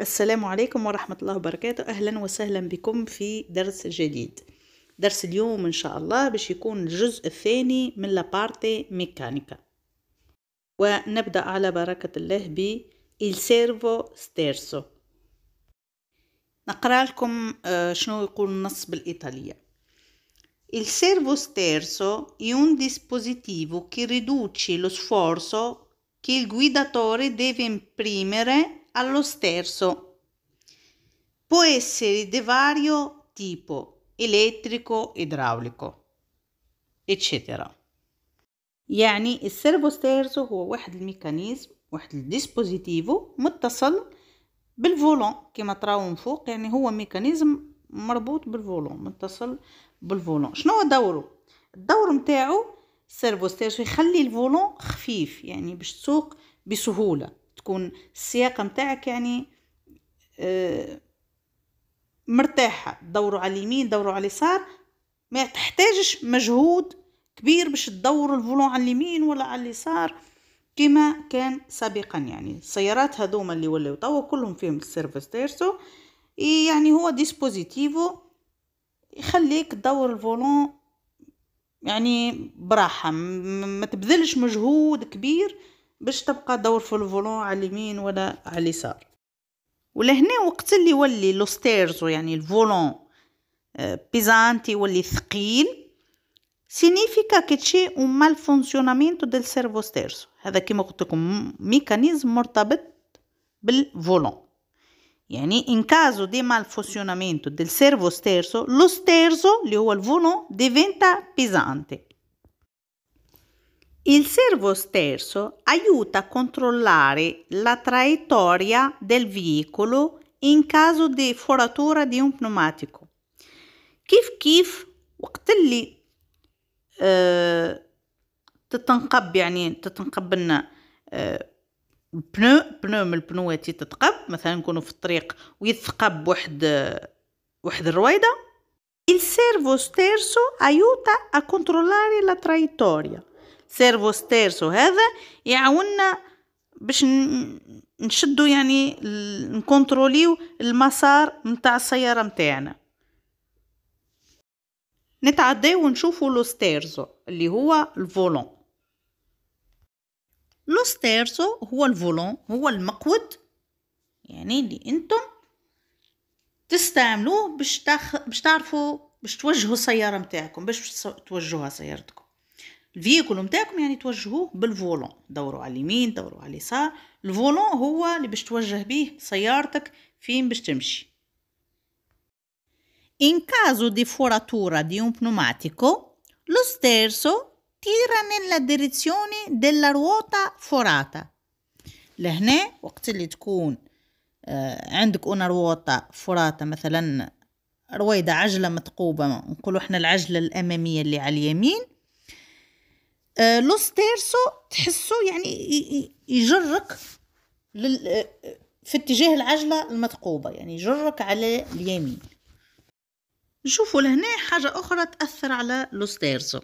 السلام عليكم ورحمة الله وبركاته أهلا وسهلا بكم في درس جديد درس اليوم إن شاء الله باش يكون الجزء الثاني من لابارتي ميكانيكا ونبدأ على بركة الله ب il servo ستيرسو نقرأ لكم آه، شنو يقول النص بالإيطالية Il servo sterzo è un dispositivo che riduce lo sforzo che il guidatore deve imprimere allo sterzo. Può essere di vario tipo, elettrico, idraulico, eccetera. يعني السيرفو ستيرزو هو واحد الميكانيزم واحد الديسبوزيتيفو متصل بالفولون كما تراو من فوق يعني هو ميكانيزم مربوط بالفولون متصل بالفولون شنو هو دوره الدور نتاعو السيرفو ستيرزو يخلي الفولون خفيف يعني باش تسوق بسهوله تكون السياقة متاعك يعني آه، مرتاحة دوروا على اليمين دوروا على اليسار ما تحتاجش مجهود كبير باش تدور الفولون على اليمين ولا على اليسار كما كان سابقا يعني السيارات هذوما اللي ولاو توا كلهم فيهم السيرفس تيرسو يعني هو ديسبوزيتيفو يخليك تدور الفولون يعني براحة ما تبذلش مجهود كبير باش تبقى دور في الفولون على اليمين ولا على اليسار ولهنا وقت اللي يولي لوستيرز يعني الفولون آه، بيزانتي يولي ثقيل سينيفيكا كيتشي مال فونكسيونامينتو ديال سيرفو ستيرز هذا كيما قلت لكم ميكانيزم مرتبط بالفولون يعني ان كازو دي مال فونكسيونامينتو ديال سيرفو ستيرزو لو ستيرزو اللي هو الفولون ديفينتا بيزانتي Il servo sterzo aiuta a controllare la traiettoria del veicolo in caso di foratura di un pneumatico. كيف كيف وقت اللي اه تتنقب يعني تتنقب لنا اه بنو بنو من البنوات تتقب مثلا نكونوا في الطريق ويتثقب واحد واحد الرويده Il servo sterzo aiuta a controllare la traiettoria. سيرفوس تيرسو هذا يعاوننا باش نشدو يعني نكونتروليو المسار متاع السيارة متاعنا نتعدي ونشوفو لو ستيرزو اللي هو الفولون لو ستيرزو هو الفولون هو المقود يعني اللي انتم تستعملوه باش باش تعرفوا باش توجهوا السياره نتاعكم باش توجهوها سيارتكم الفيكول نتاعكم يعني توجهوه بالفولون دوروا على اليمين دوروا على اليسار الفولون هو اللي باش توجه بيه سيارتك فين باش تمشي In caso di foratura di un pneumatico, lo sterzo tira nella direzione della ruota forata. لهنا وقت اللي تكون آه عندك اون رواطة فراطة مثلا رويدة عجلة مثقوبة نقولوا احنا العجلة الأمامية اللي على اليمين آه، لوس تيرسو تحسه يعني يجرك لل... آه، في اتجاه العجلة المثقوبة يعني يجرك على اليمين نشوفوا لهنا حاجة أخرى تأثر على لوس تيرسو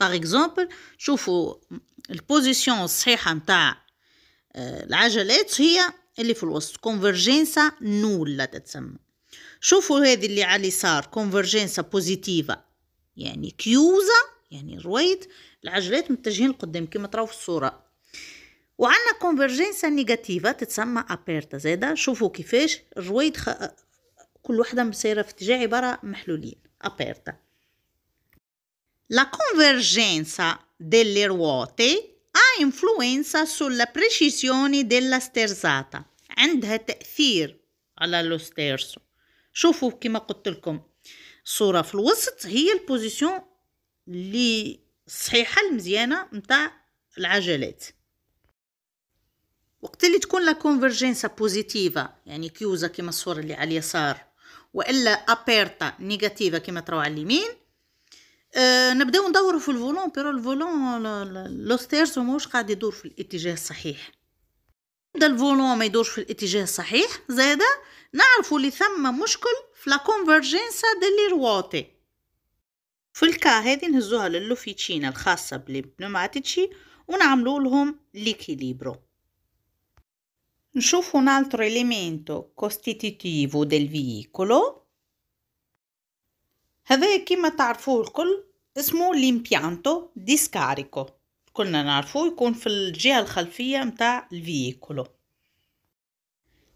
باغ اكزومبل شوفوا البوزيسيون الصحيحة متاع آه، العجلات هي اللي في الوسط كونفرجينسا نولة تتسمى شوفوا هذه اللي على اليسار كونفرجينسا بوزيتيفا يعني كيوزا يعني رويد العجلات متجهين لقدام كما تراو في الصوره وعندنا كونفرجنسا نيجاتيفا تتسمى ابيرتا زاده شوفوا كيفاش الرويد خ... كل وحده مسيره في اتجاه عباره محلولين ابيرتا لا convergenza delle ruote ha influenza sulla precisione della sterzata عندها تأثير على لو ستيرسو شوفوا كما قلت لكم الصورة في الوسط هي البوزيسيون اللي صحيحه المزيانه نتاع العجلات وقت اللي تكون لا كونفرجينسا بوزيتيفا يعني كيوزا كما الصوره اللي على اليسار والا ابيرتا نيجاتيفا كما تروا على اليمين أه نبداو ندورو في الفولون بيرو الفولون لو ستيرز ماهوش قاعد يدور في الاتجاه الصحيح بدا الفولون ما يدورش في الاتجاه الصحيح زاده نعرفوا اللي ثم مشكل في لا كونفرجينسا دي لي رواتي فالكا هذه نهزوها للوفيتشينا الخاصة بالبنوماتيتشي ونعملو لهم ليكيليبرو نشوفو un altro كوستيتيتيفو costitutivo فييكولو هذا كيما تعرفوه الكل اسمه ليمبيانتو ديسكاريكو كلنا نعرفوه يكون في الجهة الخلفية متاع الفييكولو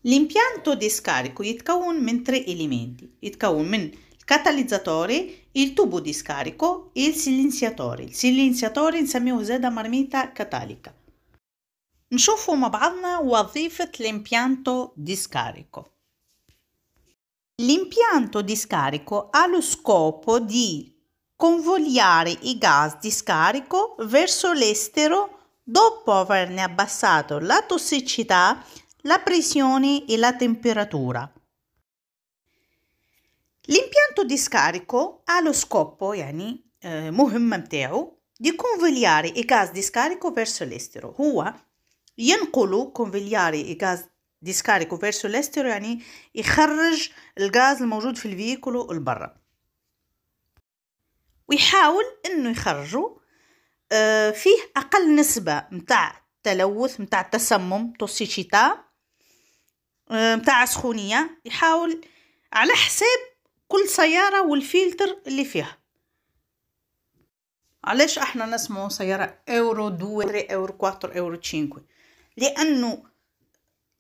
ليمبيانتو ديسكاريكو يتكون من تري إليمنتي يتكون من catalizzatori, il tubo di scarico e il silenziatore Il silenziatore السيلينسياتور نسميه زادة marmita catalica. نشوفوا مع بعضنا وظيفة l'impianto di scarico. L'impianto di scarico ha lo scopo di convogliare i gas di scarico verso l'estero dopo averne abbassato la tossicità, la pressione e la temperatura الامبيانتو دي سكاريكو على سكوبو يعني مهمة متاعو دي كونفلياري اي غاز ديسكاريكو فيرسو ليسترو هو ينقل i gas di scarico verso l'estero يعني يخرج الغاز الموجود في الفيكولو لبرا ويحاول انه يخرجه فيه اقل نسبه متاع تلوث متاع تسمم توسيشيتا متاع سخونيه يحاول على حساب كل سيارة والفلتر اللي فيها علاش احنا نسمو سيارة اورو دو اورو كواتر اورو تشينكوي لانه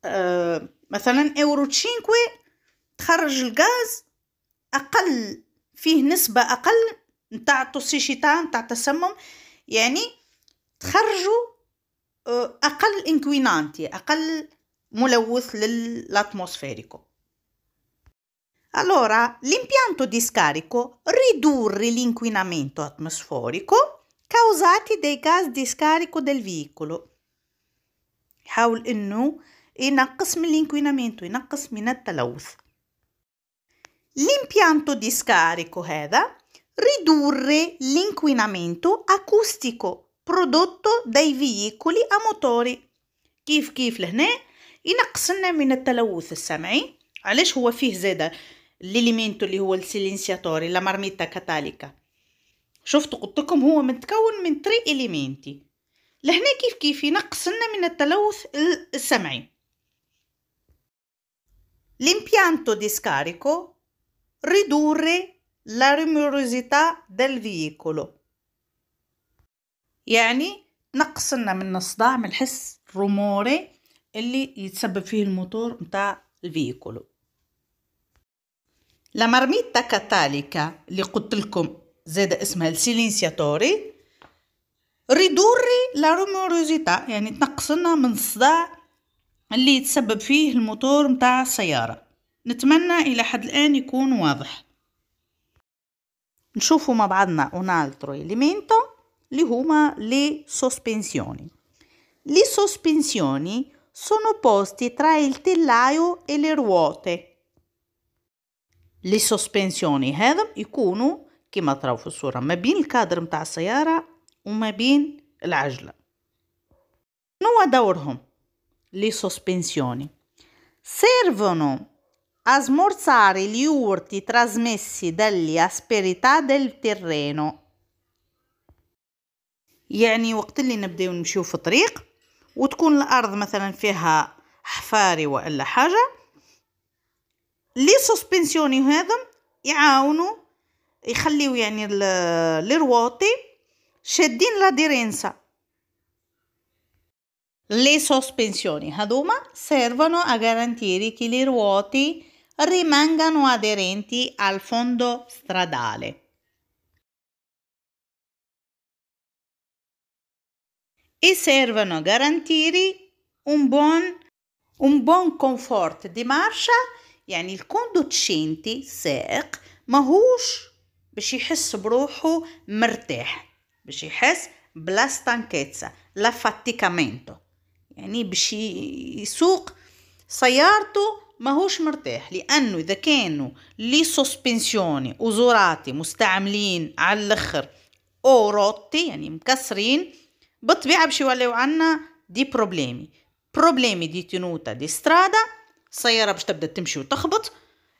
آه مثلا اورو تشينكوي تخرج الغاز اقل فيه نسبة اقل نتاع التوسيشيتا نتاع التسمم يعني تخرجوا آه، اقل انكوينانتي اقل ملوث للاتموسفيريكو Allora, l'impianto di scarico ridurre l'inquinamento atmosferico causati dai gas di scarico del veicolo. يحاول انه ينقص من الانكوينامينتو ينقص من التلوث L'impianto di scarico هذا ridurre l'inquinamento acustico prodotto dai veicoli a motori كيف كيف لهنا ينقص لنا من التلوث السمعي علاش هو فيه زاده الاليمنتو اللي هو السيلينسياتوري لا مارميتا كاتاليكا شفتوا قلت لكم هو متكون من تري اليمنتي لهنا كيف كيف ينقصنا من التلوث السمعي L'impianto di scarico ridurre la rumorosità del veicolo يعني نقصنا من الصداع من الحس الروموري اللي يتسبب فيه الموتور متاع الفيكولو لا مارميتا كاتاليكا اللي قلت لكم زاد اسمها السيلينسياتوري ريدوري لا روموروزيتا يعني تنقصنا من الصداع اللي يتسبب فيه الموتور متاع السيارة نتمنى إلى حد الآن يكون واضح نشوفوا مع بعضنا اونالترو إليمينتو اللي هما لي سوسبنسيوني لي سوسبنسيوني sono posti tra il tellaio e le ruote لي سوسبنسيوني هذا يكونوا كما تراو في الصوره ما بين الكادر متاع السياره وما بين العجله شنو دورهم لي سوسبنسيوني سيرفونو a smorzare gli urti trasmessi dalle asperità del يعني وقت اللي نبداو نمشيو في الطريق وتكون الارض مثلا فيها حفاري والا حاجه لي سسبنسيون هذم يعاونوا يخليو يعني لي رواطي شادين لا ديرينسا Le sospensioni Haduma servono a garantire che le ruote rimangano aderenti al fondo stradale. E servono a garantire un buon, un buon comfort di marcia يعني الكون دوتشينتي السائق ماهوش باش يحس بروحو مرتاح باش يحس بلا ستانكيتسا لا فاتيكامينتو يعني باش يسوق سيارته ماهوش مرتاح لانه اذا كانوا لي سوسبنسيوني وزوراتي مستعملين على الاخر او روتي يعني مكسرين بالطبيعه باش يوليو عنا دي بروبليمي بروبليمي دي تنوتا دي سترادا السياره باش تبدا تمشي وتخبط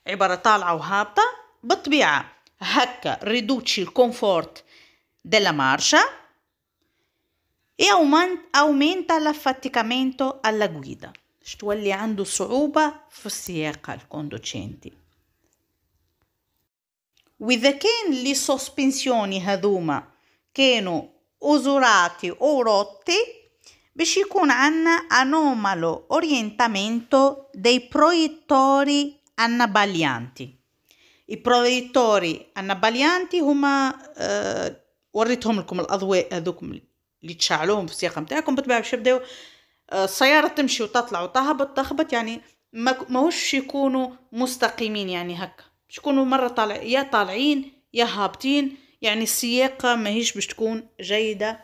عباره طالعه وهابطه بالطبيعه هكا ريدوتشي الكونفورت او marcia او e aumenta l'affaticamento alla guida باش تولي عنده صعوبة في السياقة الكوندوتشينتي وإذا كان لي سوسبنسيوني هذوما كانوا أزراتي أو روتي باش يكون عنا anomalo orientamento dei proiettori annabalianti i proiettori annabalianti هما آه وريتهم لكم الاضواء هذوكم اللي تشعلوهم في السياقه نتاعكم بالطبيعه باش يبداو آه السياره تمشي وتطلع وتهبط تخبط يعني ماهوش يكونوا مستقيمين يعني هكا باش يكونوا مره طالع يا طالعين يا هابطين يعني السياقه ماهيش باش تكون جيده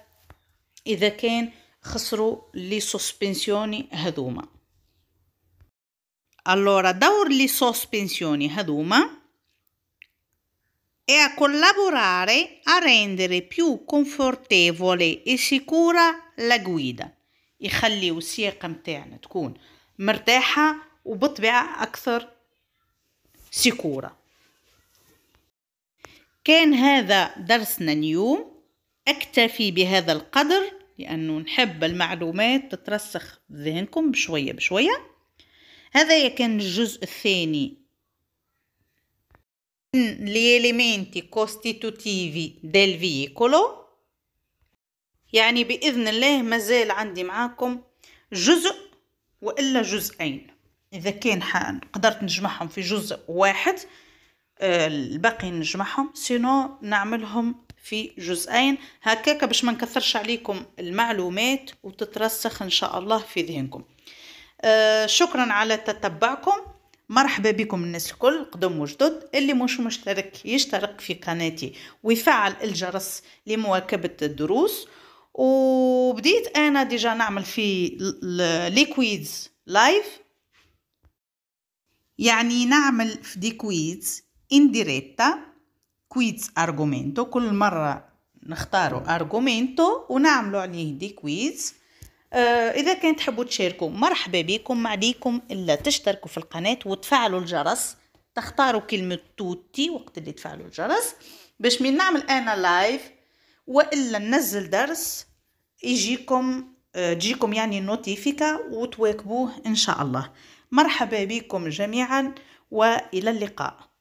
اذا كان خسروا لي سوسبنسيوني هذوما allora دور لي سوسبنسيوني هذوما è a collaborare a rendere più confortevole e sicura la guida يخليو السياقة نتاعنا تكون مرتاحة وبطبيعة أكثر سيكورة كان هذا درسنا اليوم أكتفي بهذا القدر لأنه نحب المعلومات تترسخ ذهنكم بشوية بشوية هذا كان الجزء الثاني من elementi كوستيتوتيفي ديل فييكولو يعني بإذن الله مازال عندي معاكم جزء وإلا جزئين إذا كان قدرت نجمعهم في جزء واحد آه، الباقي نجمعهم سينو نعملهم في جزئين هكاك باش ما نكثرش عليكم المعلومات وتترسخ ان شاء الله في ذهنكم آه شكرا على تتبعكم مرحبا بكم الناس الكل قدم وجدد اللي مش مشترك يشترك في قناتي ويفعل الجرس لمواكبة الدروس وبديت انا ديجا نعمل في ليكويدز لايف يعني نعمل في ديكويدز انديريتا كويز ارغومينتو كل مره نختاروا ارغومينتو ونعملوا عليه دي كويز اذا كان تحبوا تشاركوا مرحبا بكم ما عليكم الا تشتركوا في القناه وتفعلوا الجرس تختاروا كلمه توتي وقت اللي تفعلوا الجرس باش من نعمل انا لايف والا ننزل درس يجيكم تجيكم يعني نوتيفيكا وتواكبوه ان شاء الله مرحبا بكم جميعا والى اللقاء